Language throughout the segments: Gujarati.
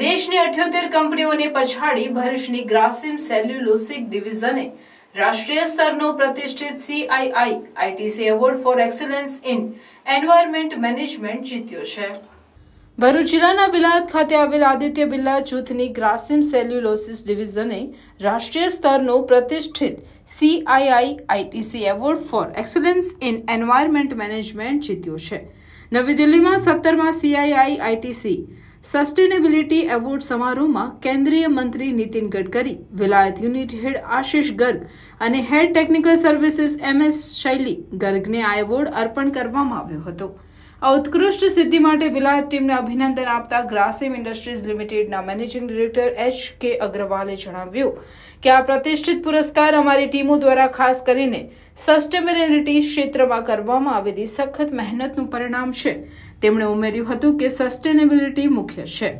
દેશની અઠ્યોતેર કંપનીઓને પછાડી ભરૂચની ગ્રાસિમ સેલ્યુલોસિક ડિવિઝને રાષ્ટ્રીય સ્તરનો પ્રતિષ્ઠિત CII ITC award for excellence in environment management જીત્યો છે ભરૂચ જિલ્લાના વિલાયત ખાતે આવેલ આદિત્ય બિરલા જૂથની ગ્રાસિમ સેલ્યુલોસિસ ડિવિઝને રાષ્ટ્રીય સ્તરનો પ્રતિષ્ઠિત CII ITC award for excellence in environment management જીત્યો છે નવી દિલ્હીમાં સત્તરમાં સીઆઈઆઈ આઈટીસી સસ્ટેનેબિલિટી એવોર્ડ સમારોહમાં કેન્દ્રીય મંત્રી નીતિન ગડકરી વિલાયત યુનિટ હેડ આશિષ ગર્ગ અને હેડ ટેકનિકલ સર્વિસીસ એમએસ શૈલી ગર્ગને આ એવોર્ડ અર્પણ કરવામાં આવ્યો હતો આ ઉત્કૃષ્ટ સિદ્ધિ માટે વિલાયત ટીમને અભિનંદન આપતા ગ્રાસિમ ઇન્ડસ્ટ્રીઝ લિમિટેડના મેનેજિંગ ડિરેક્ટર એચ કે અગ્રવાલે જણાવ્યું કે આ પ્રતિષ્ઠિત પુરસ્કાર અમારી ટીમો દ્વારા ખાસ કરીને સસ્ટેનેબિલિટી ક્ષેત્રમાં કરવામાં આવેલી સખત મહેનતનું પરિણામ છે તેમણે ઉમેર્યું હતું કે સસ્ટેનેબિલિટી મુખ્ય છે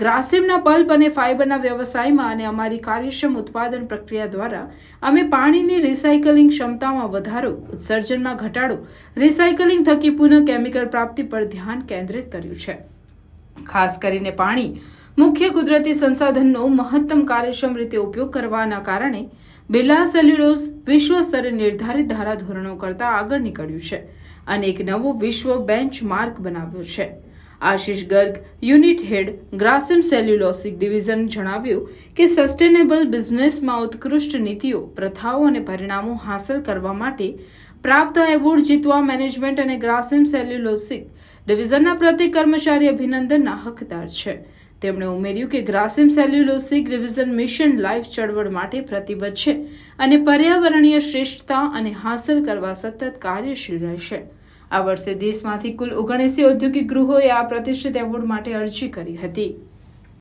ગ્રાસિમના પલ્પ અને ફાઇબરના વ્યવસાયમાં અને અમારી કાર્યક્ષમ ઉત્પાદન પ્રક્રિયા દ્વારા અમે પાણીની રિસાયકલિંગ ક્ષમતામાં વધારો ઉત્સર્જનમાં ઘટાડો રિસાયકલિંગ થકી પુનઃ કેમિકલ પ્રાપ્તિ પર ધ્યાન કેન્દ્રિત કર્યું છે ખાસ કરીને પાણી મુખ્ય કુદરતી સંસાધનનો મહત્તમ કાર્યક્ષમ રીતે ઉપયોગ કરવાના કારણે બિરલા સેલ્યુલોઝ વિશ્વ સ્તરે નિર્ધારિત ધારાધોરણો કરતાં આગળ નીકળ્યું છે અને એક નવો વિશ્વ બેન્ચમાર્ક બનાવ્યો છે Ashish Garg unit head Grasim cellulosic division જણાવ્યું કે સસ્ટેનેબલ બિઝનેસમાં ઉત્કૃષ્ટ નીતિઓ પ્રથાઓ અને પરિણામો હાંસલ કરવા માટે પ્રાપ્ત એવોર્ડ જીતવા મેનેજમેન્ટ અને ગ્રાસિમ સેલ્યુલોસિક ડિવિઝનના પ્રત્યેક કર્મચારી અભિનંદનના હકદાર છે તેમણે ઉમેર્યું કે Grasim cellulosic division mission life ચળવળ માટે પ્રતિબદ્ધ છે અને પર્યાવરણીય શ્રેષ્ઠતા અને હાંસલ કરવા સતત કાર્યશીલ રહેશે આ વર્ષે દેશમાંથી કુલ ઓગણીસી ઔદ્યોગિક ગૃહોએ આ પ્રતિષ્ઠિત એવોર્ડ માટે અરજી કરી હતી